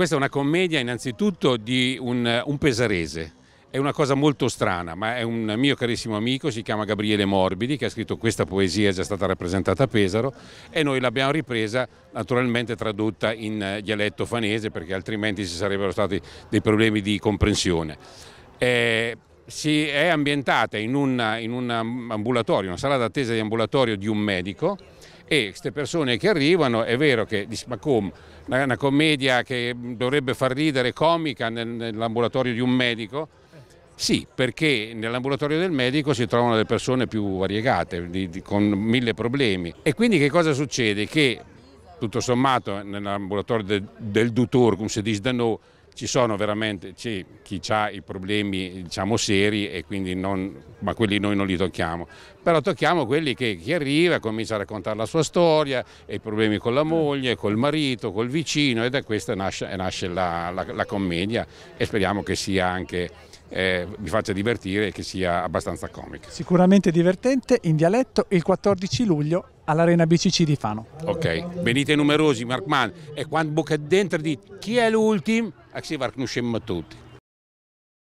questa è una commedia innanzitutto di un, un pesarese, è una cosa molto strana, ma è un mio carissimo amico, si chiama Gabriele Morbidi, che ha scritto questa poesia, è già stata rappresentata a Pesaro e noi l'abbiamo ripresa naturalmente tradotta in eh, dialetto fanese perché altrimenti ci sarebbero stati dei problemi di comprensione. Eh, si è ambientata in, una, in un ambulatorio, una sala d'attesa di ambulatorio di un medico e queste persone che arrivano, è vero che ma come, una, commedia che dovrebbe far ridere comica nell'ambulatorio di un medico, sì, perché nell'ambulatorio del medico si trovano le persone più variegate, di, di, con mille problemi. E quindi che cosa succede? Che tutto sommato nell'ambulatorio de, del Dutour, come si dice da noi, ci sono veramente chi ha i problemi diciamo, seri e quindi non, ma quelli noi non li tocchiamo però tocchiamo quelli che chi arriva comincia a raccontare la sua storia i problemi con la moglie, col marito, col vicino e da questa nasce, nasce la, la, la, commedia e speriamo che sia anche eh, vi faccia divertire e che sia abbastanza comica. Sicuramente divertente in dialetto il 14 luglio all'Arena BCC di Fano. Ok, venite numerosi, Markman, e quando buca dentro di chi è l'ultimo רק סיברקנו שם מתות.